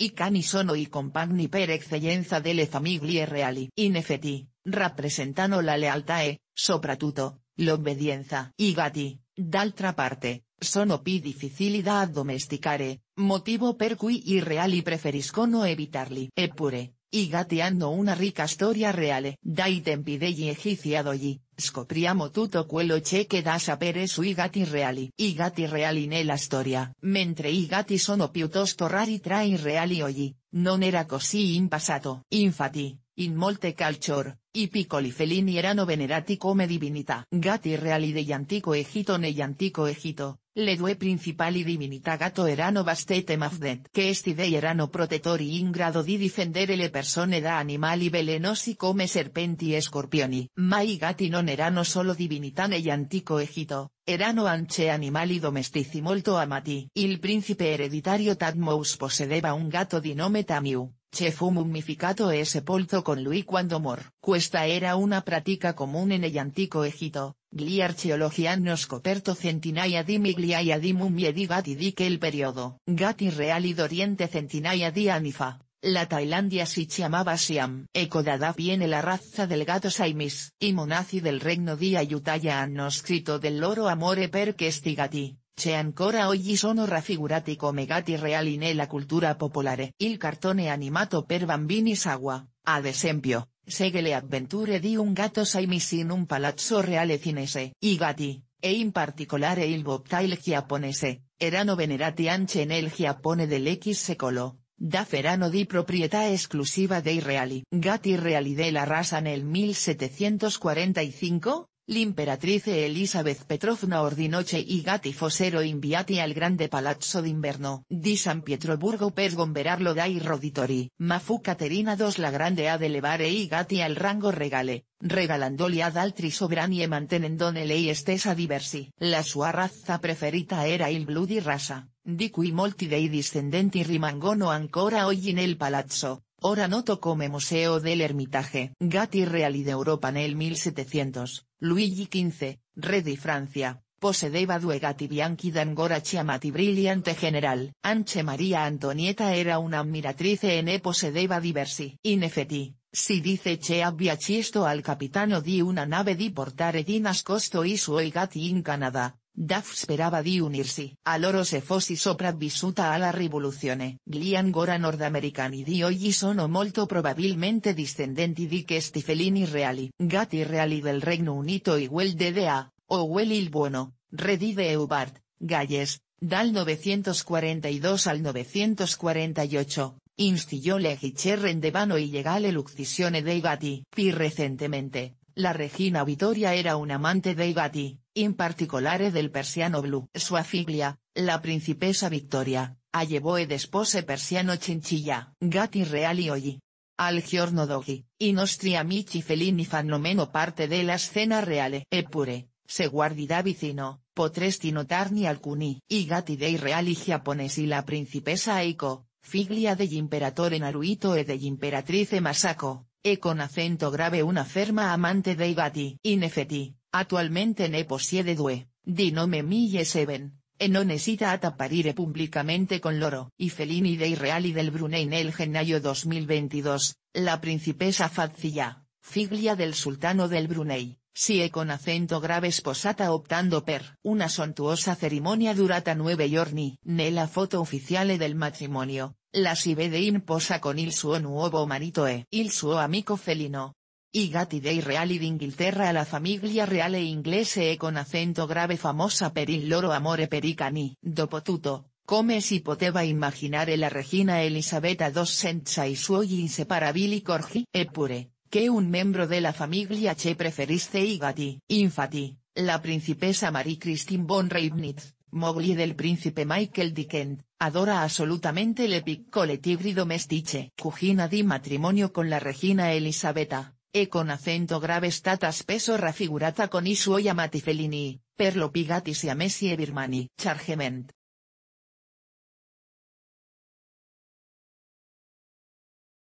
I cani sono i compagni per eccellenza delle famiglie reali. In effetti, rappresentano la lealtà e, soprattutto, l'obbedienza. I gatti, d'altra parte, sono pi difficili da domesticare, motivo per cui i reali preferiscono evitarli. Eppure, e gateando una rica storia reale. Dai tempi degli egizi oggi, scopriamo tutto quello che da sapere sui gati reali. I gati reali nella storia. Mentre i gatti sono piuttosto rari tra i reali oggi, non era così in passato. In molte calchor, i piccoli felini erano venerati come divinità. Gatti reali degli antico Egito negli antico Egito, le due principali divinità gato erano bastete mafdet. Mafdet. Questi dei erano protettori in grado di difendere le persone da animali velenosi come serpenti e scorpioni. Ma i gatti non erano solo divinità negli antico Egito, erano anche animali domestici molto amati. Il principe hereditario Tadmous possedeva un gato di nome Tamiu Che mummificato e sepolto con lui cuando mor. Cuesta era una práctica común pratica el antico Egito. gli archeologianos hanno scoperto centinaia di migliaia di mummie di que el periodo periodo. Gatti y d'Oriente centinaia di anifa. La Tailandia si llamaba Siam. Eco viene la raza del gato Saimis. Y monaci del regno di ayutaya han escrito del loro amore per que gati. C'è ancora oggi sono raffigurati come gatti reali nella cultura popolare. Il cartone animato per bambini s'agua, ad esempio, segue le avventure di un gatto saimi sin un palazzo reale cinese. I gatti, e in particolare il bobtail giapponese, erano venerati anche nel Giappone X secolo, da ferano di proprietà exclusiva dei reali. Gatti reali della rasa nel 1745, L'imperatrice Elisabeth Petrovna Ordinoche che i gatti Fosero inviati al grande palazzo d'inverno di San Pietroburgo per gomberarlo dai roditori. Ma fu Caterina II la grande ad elevare i gatti al rango regale, regalandoli ad altri sovrani e mantenendone lei stessa diversi. La sua razza preferita era il Bloody di rasa, di cui molti dei discendenti rimangono ancora oggi nel palazzo. Ora noto come Museo del ermitage, Gatti Reali Europa nel 1700, Luigi XV, re di Francia, possedeva due gatti bianchi d'angora chiamati brillante General. Anche Maria Antonieta era una en e ne possedeva diversi. In effetti, si dice che abbia chiesto al capitano di una nave di portare di nascosto i suoi gatti in Canada, Duff sperava di unirsi a loro se visuta a alla rivoluzione. Gli gora nordamericani di oggi sono molto probabilmente discendenti di questi felini reali. Gatti reali del Regno Unito e de dea, o Well il Buono, de Eubart, Galles, dal 942 al 948, instilló le de Vano y llegale l'uccisione dei gatti. Pi recentemente, la regina Vittoria era un amante dei gatti in particolare del persiano blu. Sua figlia, la principessa Victoria, a ed despose persiano Chinchilla, Gatti reali oggi. Al giorno d'oggi, i nostri amici felini fanno meno parte della scena reale. pure, se guardi da vicino, potresti notarne alcuni. I gatti dei reali giapponesi la principessa Aiko, figlia dell'imperatore Naruito e imperatrice Masako, e con acento grave una ferma amante dei gatti. In Attualmente ne possiede due, di nome Mille Seven, e non necesita ataparire públicamente con loro. Y felini dei reali del Brunei nel gennaio 2022, la principessa Fazia, figlia del sultano del Brunei, si è con acento grave sposata optando per una sontuosa cerimonia durata nueve giorni. la foto ufficiale del matrimonio, la si vede in posa con il suo nuovo marito e il suo amico felino, y gatti dei reali a la famiglia reale inglese e con acento grave famosa per il loro amore per i cani. Dopo tutto, come si poteva immaginare la regina Elisabetta II senza i suoi inseparabili corgi? pure, que un membro la famiglia che preferiste igati gatti. Infatti, la principessa Marie Christine von Reibnitz, moglie del príncipe Michael Dickens, adora absolutamente le piccole tigri domestiche. Cugina di matrimonio con la regina Elisabetta e con acento grave statas peso raffigurata con isuoya matifelini, perlo felini, per y a Messi e birmani. Chargement.